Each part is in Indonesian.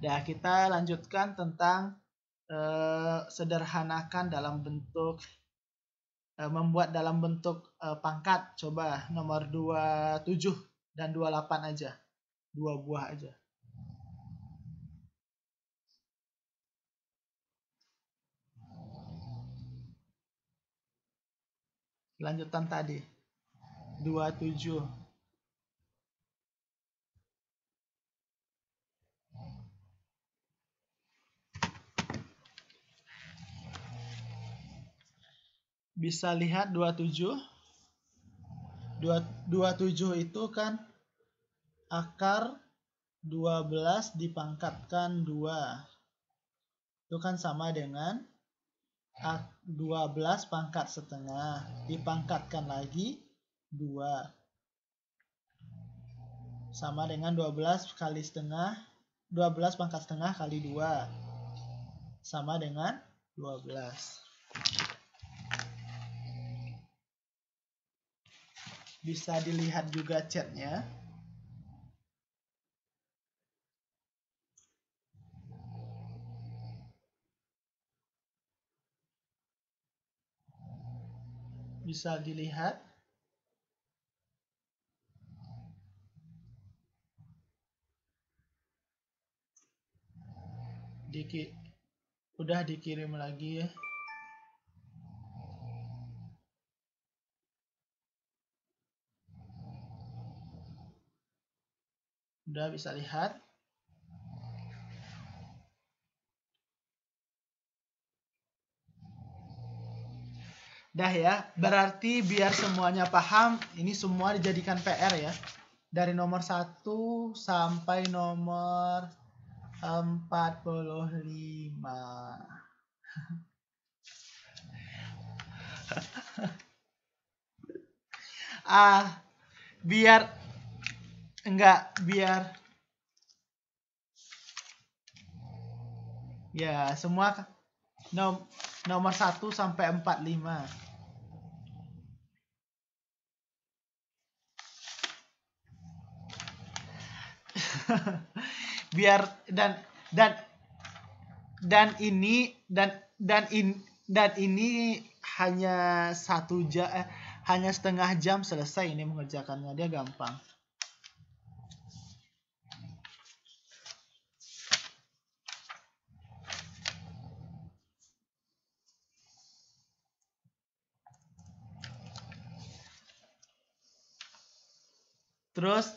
Nah, kita lanjutkan tentang eh, sederhanakan dalam bentuk eh, membuat dalam bentuk eh, pangkat. Coba nomor 27 dan 28 aja. Dua buah aja. Lanjutan tadi. 27 bisa lihat 27. 27 itu kan akar 12 dipangkatkan 2. Itu kan sama dengan 12 pangkat setengah dipangkatkan lagi 2. Sama dengan 12 kali setengah 12 pangkat setengah kali 2. Sama dengan 12. bisa dilihat juga chatnya bisa dilihat dikit udah dikirim lagi ya Sudah bisa lihat. Dah ya, berarti biar semuanya paham, ini semua dijadikan PR ya. Dari nomor 1 sampai nomor 45. ah, biar enggak biar ya semua nom nomor 1 sampai 45 biar dan dan dan ini dan dan in dan ini hanya satu jam eh, hanya setengah jam selesai ini mengerjakannya dia gampang Terus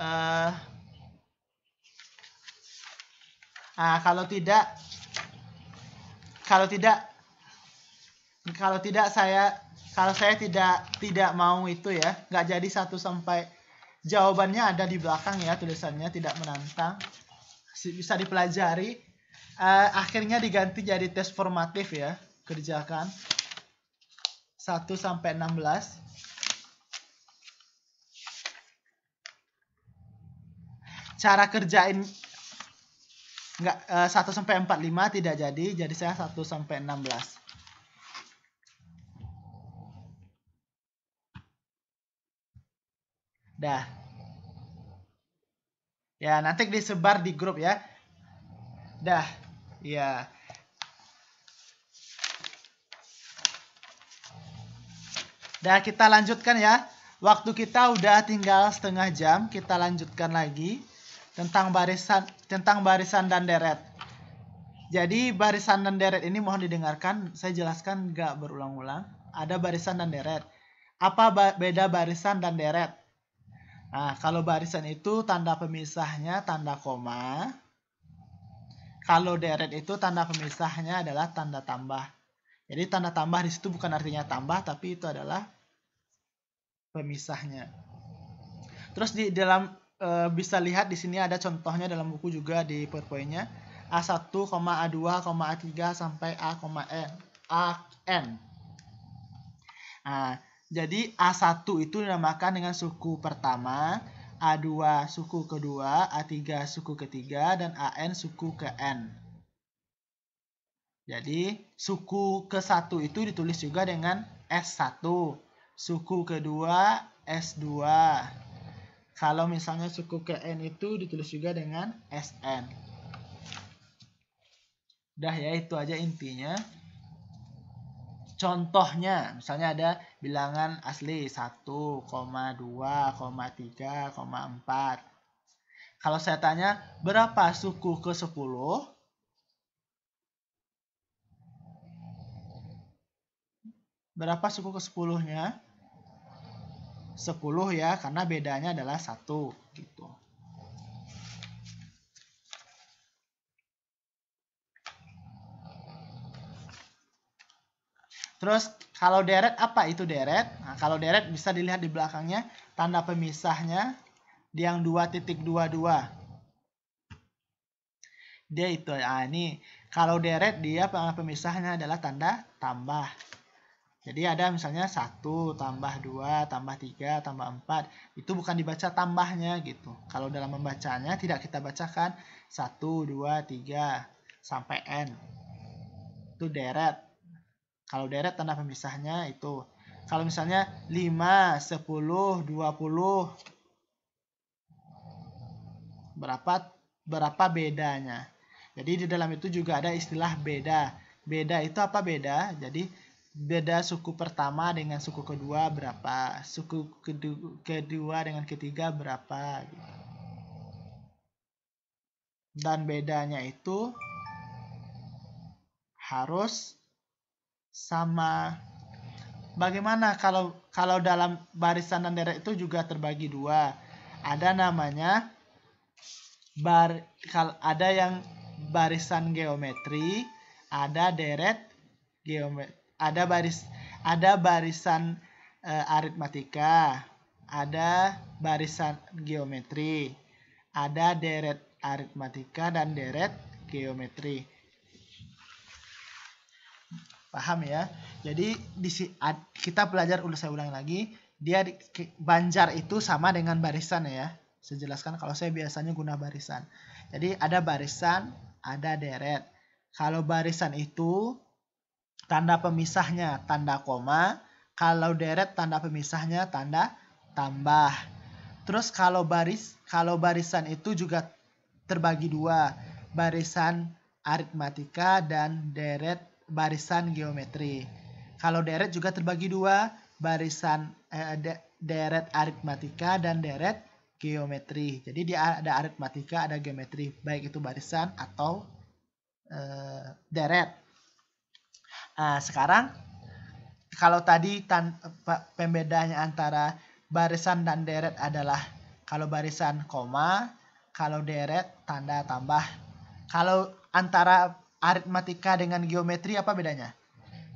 uh, nah, kalau tidak kalau tidak kalau tidak saya kalau saya tidak tidak mau itu ya nggak jadi satu sampai jawabannya ada di belakang ya tulisannya tidak menantang bisa dipelajari uh, akhirnya diganti jadi tes formatif ya kerjakan 1 sampai 16 cara kerjain enggak uh, eh, 1 sampai 45 tidak jadi, jadi saya 1 sampai 16. Dah. Ya, nanti disebar di grup ya. Dah. Ya. Dah, kita lanjutkan ya. Waktu kita udah tinggal setengah jam, kita lanjutkan lagi tentang barisan tentang barisan dan deret. Jadi barisan dan deret ini mohon didengarkan, saya jelaskan gak berulang-ulang. Ada barisan dan deret. Apa ba beda barisan dan deret? Nah, kalau barisan itu tanda pemisahnya tanda koma. Kalau deret itu tanda pemisahnya adalah tanda tambah. Jadi tanda tambah di situ bukan artinya tambah, tapi itu adalah pemisahnya. Terus di dalam e, bisa lihat di sini ada contohnya dalam buku juga di PowerPoint-nya. A1, A2, A3 sampai A, N. A, N. Nah, jadi A1 itu dinamakan dengan suku pertama, A2 suku kedua, A3 suku ketiga, dan AN suku ke N. Jadi, suku ke-1 itu ditulis juga dengan S1. Suku kedua S2 kalau misalnya suku ke n itu ditulis juga dengan SN. Dah ya, itu aja intinya. Contohnya, misalnya ada bilangan asli 1, 2, 3, 4. Kalau saya tanya, berapa suku ke 10? Berapa suku ke 10-nya? 10 ya karena bedanya adalah satu gitu. Terus kalau deret apa itu deret? Nah, kalau deret bisa dilihat di belakangnya tanda pemisahnya di yang 2.22. Dia itu ah ini kalau deret dia pemisahnya adalah tanda tambah. Jadi ada misalnya 1 tambah 2 tambah 3 tambah 4. Itu bukan dibaca tambahnya gitu. Kalau dalam membacanya tidak kita bacakan 1, 2, 3 sampai N. Itu deret. Kalau deret tanda pemisahnya itu. Kalau misalnya 5, 10, 20. Berapa berapa bedanya? Jadi di dalam itu juga ada istilah beda. Beda itu apa beda? Jadi beda suku pertama dengan suku kedua berapa, suku kedu kedua dengan ketiga berapa Dan bedanya itu harus sama bagaimana kalau kalau dalam barisan dan deret itu juga terbagi dua. Ada namanya bar kal ada yang barisan geometri, ada deret geometri ada baris ada barisan e, aritmatika, ada barisan geometri, ada deret aritmatika dan deret geometri. Paham ya? Jadi di kita belajar ulas saya ulang lagi, dia di, banjar itu sama dengan barisan ya. Saya jelaskan kalau saya biasanya guna barisan. Jadi ada barisan, ada deret. Kalau barisan itu tanda pemisahnya tanda koma, kalau deret tanda pemisahnya tanda tambah. Terus kalau baris kalau barisan itu juga terbagi dua, barisan aritmatika dan deret barisan geometri. Kalau deret juga terbagi dua, barisan eh, de, deret aritmatika dan deret geometri. Jadi dia ada aritmatika, ada geometri, baik itu barisan atau eh, deret. Nah, sekarang kalau tadi tan pembedanya antara barisan dan deret adalah kalau barisan koma, kalau deret tanda tambah. Kalau antara aritmatika dengan geometri apa bedanya?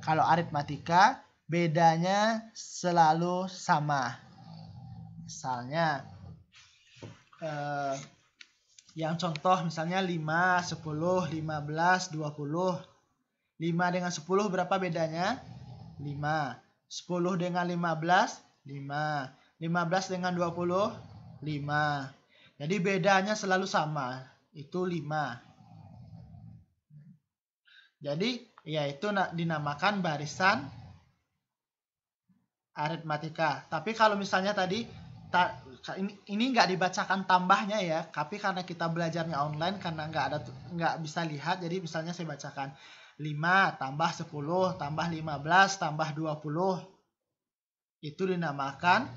Kalau aritmatika bedanya selalu sama. Misalnya eh, yang contoh misalnya 5, 10, 15, 20 5 dengan 10 berapa bedanya? 5. 10 dengan 15? 5. 15 dengan 20? 5. Jadi bedanya selalu sama, itu 5. Jadi ya itu dinamakan barisan aritmatika. Tapi kalau misalnya tadi ta, ini ini nggak dibacakan tambahnya ya, tapi karena kita belajarnya online karena nggak ada nggak bisa lihat, jadi misalnya saya bacakan 5 tambah 10 tambah 15 tambah 20 itu dinamakan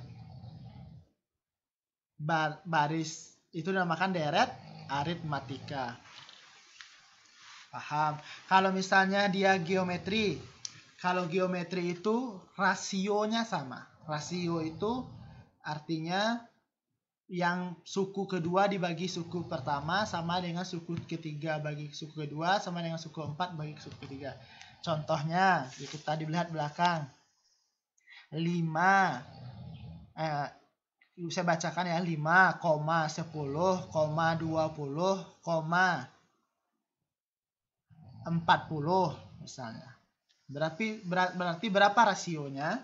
bar baris itu dinamakan deret aritmatika paham kalau misalnya dia geometri kalau geometri itu rasionya sama rasio itu artinya yang suku kedua dibagi suku pertama sama dengan suku ketiga bagi suku kedua sama dengan suku empat bagi suku ketiga. Contohnya, kita dilihat belakang. 5 eh, saya bacakan ya 5, 10, 20, 40 misalnya. Berarti berarti berapa rasionya?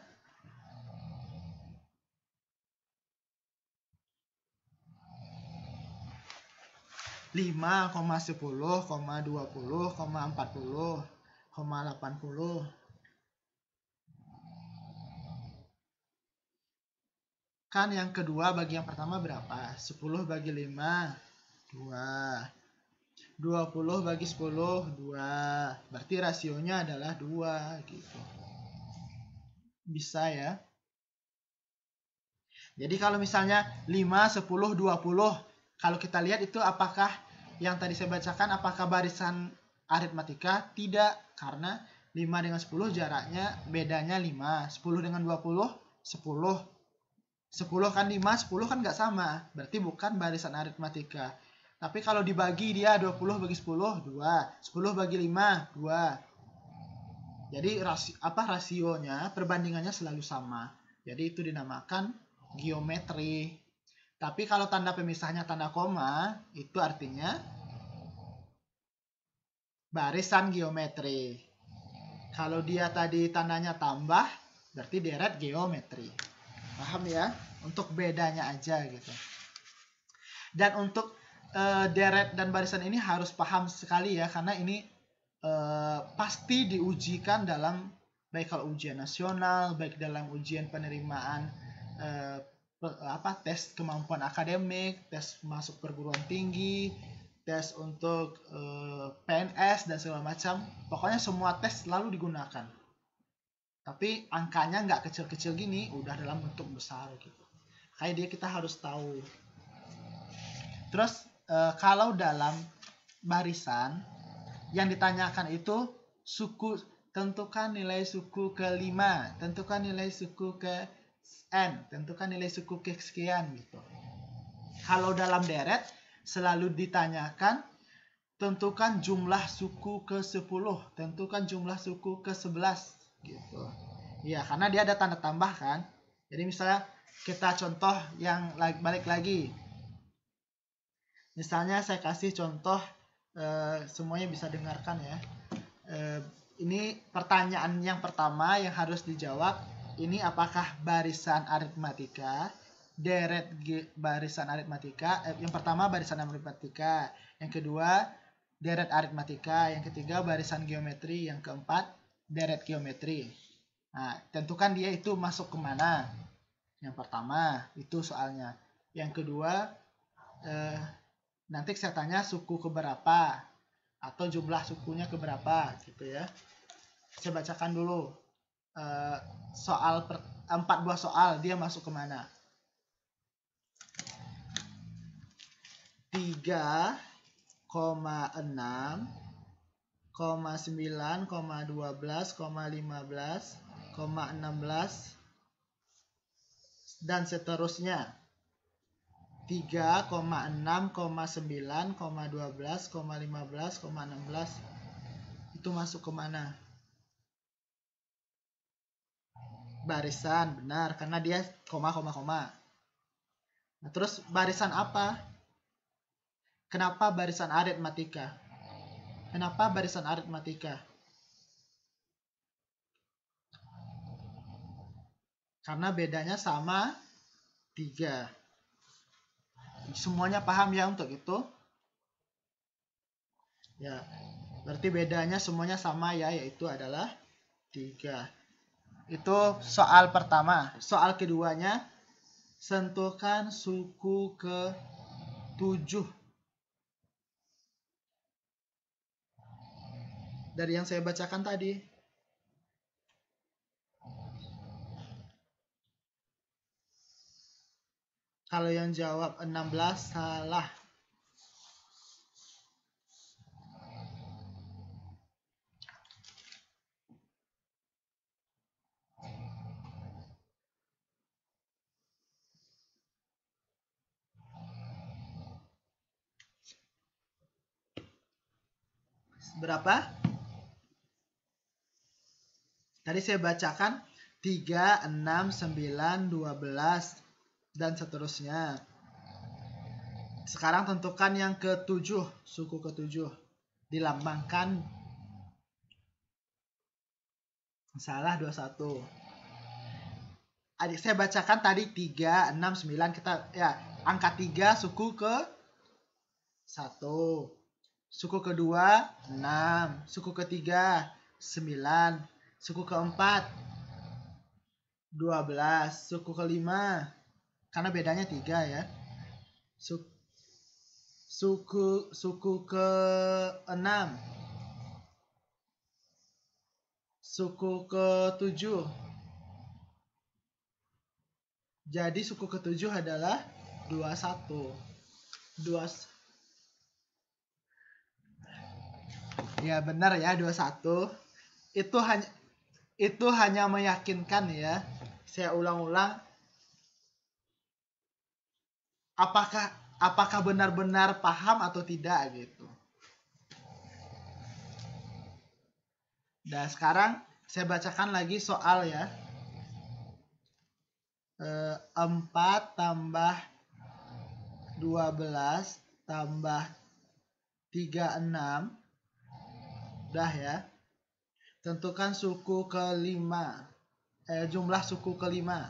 5, 20, 40, 80. Kan yang kedua bagi yang pertama berapa? 10 bagi 5, 2. 20 bagi 10, 2. Berarti rasionya adalah 2 gitu. Bisa ya. Jadi kalau misalnya 5, 10, 20 kalau kita lihat itu apakah yang tadi saya bacakan apakah barisan aritmatika? Tidak, karena 5 dengan 10 jaraknya bedanya 5. 10 dengan 20, 10. 10 kan 5, 10 kan nggak sama. Berarti bukan barisan aritmatika. Tapi kalau dibagi dia 20 bagi 10, 2. 10 bagi 5, 2. Jadi rasio, apa rasionya, perbandingannya selalu sama. Jadi itu dinamakan geometri tapi kalau tanda pemisahnya tanda koma, itu artinya barisan geometri. Kalau dia tadi tandanya tambah, berarti deret geometri. Paham ya? Untuk bedanya aja gitu. Dan untuk uh, eh, deret dan barisan ini harus paham sekali ya, karena ini uh, pasti diujikan dalam baik kalau ujian nasional, baik dalam ujian penerimaan uh, apa tes kemampuan akademik, tes masuk perguruan tinggi, tes untuk e, eh, PNS dan segala macam. Pokoknya semua tes selalu digunakan. Tapi angkanya nggak kecil-kecil gini, udah dalam bentuk besar gitu. Kayak dia kita harus tahu. Terus e, kalau dalam barisan yang ditanyakan itu suku tentukan nilai suku kelima, tentukan nilai suku ke n tentukan nilai suku k sekian gitu kalau dalam deret selalu ditanyakan tentukan jumlah suku ke 10 tentukan jumlah suku ke 11 gitu ya karena dia ada tanda tambah kan jadi misalnya kita contoh yang balik lagi misalnya saya kasih contoh e, semuanya bisa dengarkan ya E, ini pertanyaan yang pertama yang harus dijawab ini apakah barisan aritmatika, deret barisan aritmatika, eh, yang pertama barisan aritmatika, yang kedua deret aritmatika, yang ketiga barisan geometri, yang keempat deret geometri. Nah, tentukan dia itu masuk kemana. Yang pertama, itu soalnya. Yang kedua, eh, nanti saya tanya suku keberapa atau jumlah sukunya keberapa gitu ya. Saya bacakan dulu. Eh, soal per, empat buah soal dia masuk kemana tiga koma enam koma sembilan koma dua belas koma lima belas koma enam belas dan seterusnya 3,6, 9, 12, 15, 16 itu masuk kemana? barisan benar karena dia koma koma koma. Nah, terus barisan apa? Kenapa barisan aritmatika? Kenapa barisan aritmatika? Karena bedanya sama tiga. Semuanya paham ya untuk itu? Ya, berarti bedanya semuanya sama ya, yaitu adalah tiga. Itu soal pertama. Soal keduanya sentuhkan suku ke tujuh. Dari yang saya bacakan tadi. Kalau yang jawab 16 salah. berapa? Tadi saya bacakan 3, 6, 9, 12, dan seterusnya. Sekarang tentukan yang ketujuh, suku ketujuh. Dilambangkan salah 21. Adik saya bacakan tadi 3, 6, 9 kita ya angka 3 suku ke 1. Suku kedua 6, suku ketiga 9, suku keempat 12, suku kelima karena bedanya 3 ya. Suku suku suku ke 6 suku ke 7 jadi suku ke 7 adalah 21 21 Ya benar ya 21. Itu hanya itu hanya meyakinkan ya. Saya ulang-ulang. Apakah apakah benar-benar paham atau tidak gitu. Dan sekarang saya bacakan lagi soal ya. E, eh, 4 tambah 12 tambah 36 Udah ya. Tentukan suku kelima. Eh, jumlah suku kelima.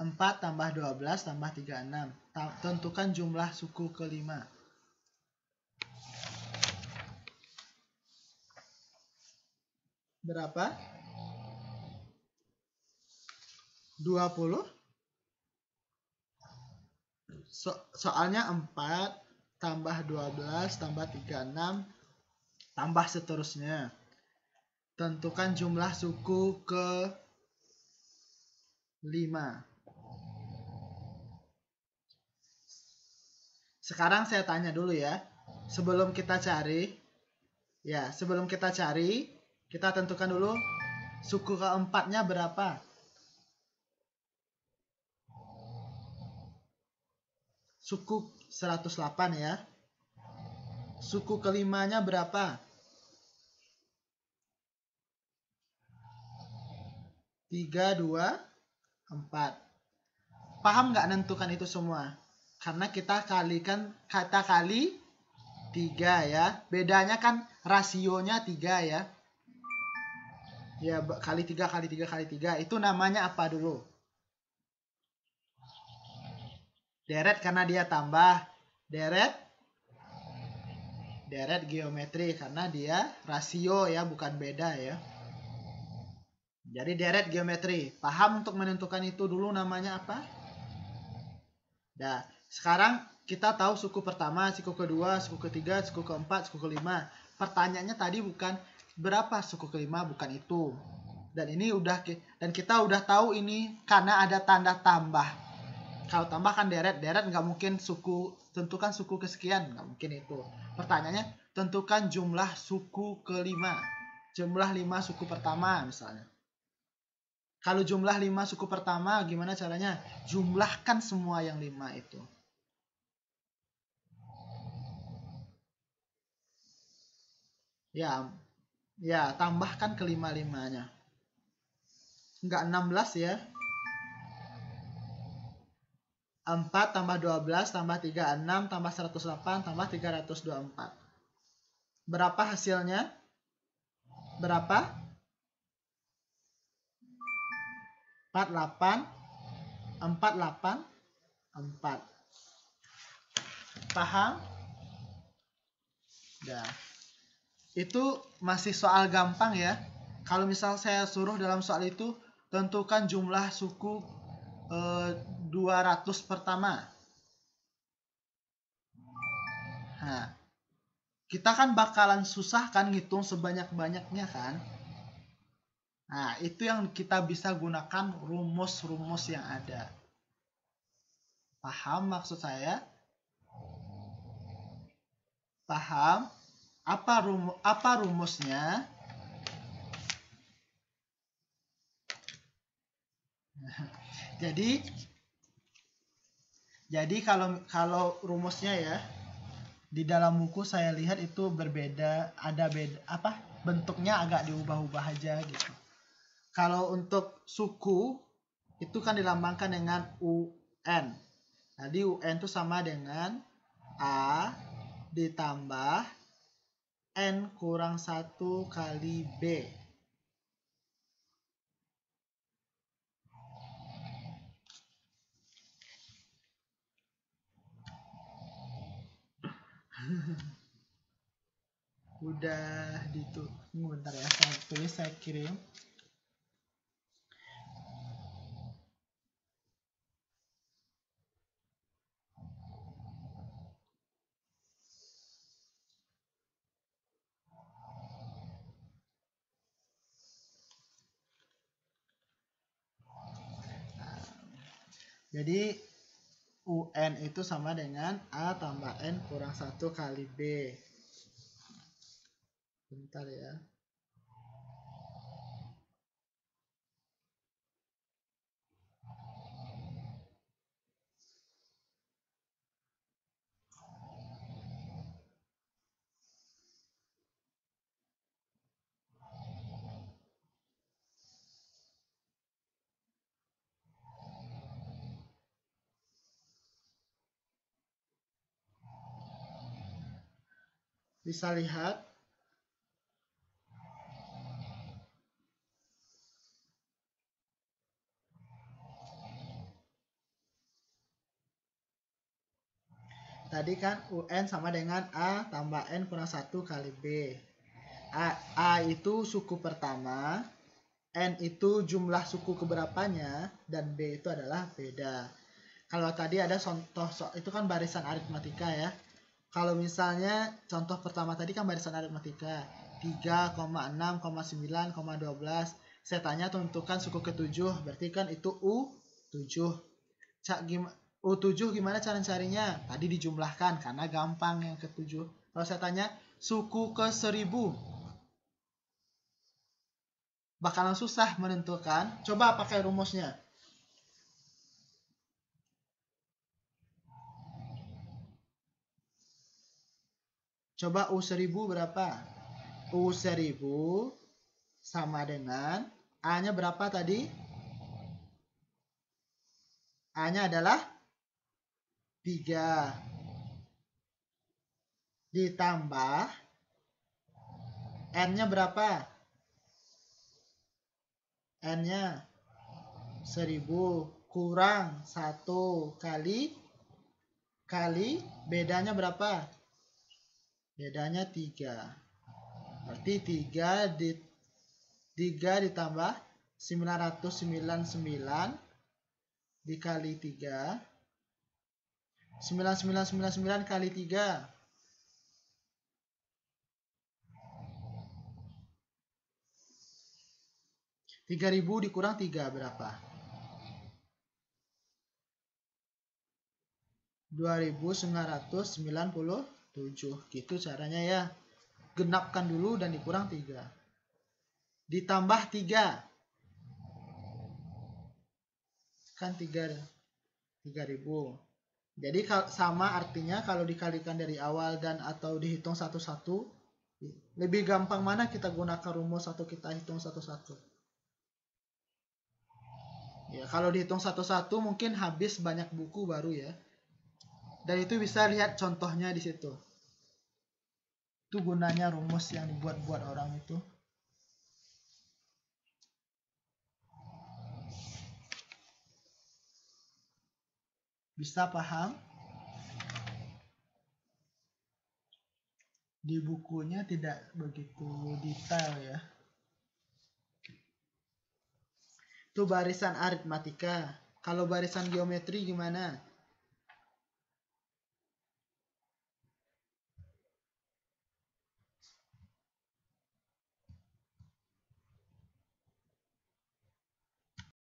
Empat tambah dua belas tambah tiga enam. Tentukan jumlah suku kelima. Berapa? dua puluh So, soalnya 4 tambah 12 tambah 36 tambah seterusnya. Tentukan jumlah suku ke 5. Sekarang saya tanya dulu ya. Sebelum kita cari ya, sebelum kita cari, kita tentukan dulu suku keempatnya berapa. Suku 108 ya. Suku kelimanya berapa? Tiga dua empat. Paham nggak nentukan itu semua? Karena kita kalikan kata kali tiga ya. Bedanya kan rasionya tiga ya. Ya, kali tiga kali tiga kali tiga Itu namanya apa dulu? Deret karena dia tambah deret deret geometri karena dia rasio ya bukan beda ya. Jadi deret geometri. Paham untuk menentukan itu dulu namanya apa? Nah, sekarang kita tahu suku pertama, suku kedua, suku ketiga, suku keempat, suku kelima. Pertanyaannya tadi bukan berapa suku kelima, bukan itu. Dan ini udah dan kita udah tahu ini karena ada tanda tambah kalau tambahkan deret deret nggak mungkin suku tentukan suku kesekian nggak mungkin itu pertanyaannya tentukan jumlah suku kelima jumlah lima suku pertama misalnya kalau jumlah lima suku pertama gimana caranya jumlahkan semua yang lima itu ya ya tambahkan kelima limanya nggak 16 ya 4 tambah 12 tambah 36 tambah 108 tambah 324. Berapa hasilnya? Berapa? 48 48 4. Paham? Ya. Itu masih soal gampang ya. Kalau misal saya suruh dalam soal itu tentukan jumlah suku Eh, dua 200 pertama. Nah, kita kan bakalan susah kan ngitung sebanyak-banyaknya kan. Nah, itu yang kita bisa gunakan rumus-rumus yang ada. Paham maksud saya? Paham? Apa, rumu, apa rumusnya? Nah. Jadi jadi kalau kalau rumusnya ya di dalam buku saya lihat itu berbeda, ada beda apa? bentuknya agak diubah-ubah aja gitu. Kalau untuk suku itu kan dilambangkan dengan UN. Jadi UN itu sama dengan A ditambah N kurang satu kali B. udah ditutup bentar ya saya tulis saya kirim Jadi UN itu sama dengan A tambah N kurang 1 kali B. Bentar ya. bisa lihat Tadi kan UN sama dengan A tambah N kurang satu kali B. A, A itu suku pertama, N itu jumlah suku keberapanya, dan B itu adalah beda. Kalau tadi ada contoh, itu kan barisan aritmatika ya. Kalau misalnya contoh pertama tadi kan barisan aritmatika 3,6,9,12 saya tanya tentukan suku ke-7 berarti kan itu U7 Cak gim U7 gimana cara carinya? Tadi dijumlahkan karena gampang yang ke-7. Kalau saya tanya suku ke-1000 bakalan susah menentukan. Coba pakai rumusnya. Coba U1000 berapa? U1000 sama dengan A-nya berapa tadi? A-nya adalah 3 ditambah N-nya berapa? N-nya 1000 kurang 1 kali kali bedanya berapa? bedanya 3 berarti 3 di 3 ditambah 999 dikali 3 9999 kali 3 3000 dikurang 3 berapa? 2990 7 gitu caranya ya genapkan dulu dan dikurang 3 ditambah 3 kan 3 3000 jadi sama artinya kalau dikalikan dari awal dan atau dihitung satu-satu lebih gampang mana kita gunakan rumus atau kita hitung satu-satu Ya, kalau dihitung satu-satu mungkin habis banyak buku baru ya. Dan itu bisa lihat contohnya di situ. Itu gunanya rumus yang dibuat-buat orang itu. Bisa paham? Di bukunya tidak begitu detail ya. Itu barisan aritmatika. Kalau barisan geometri gimana?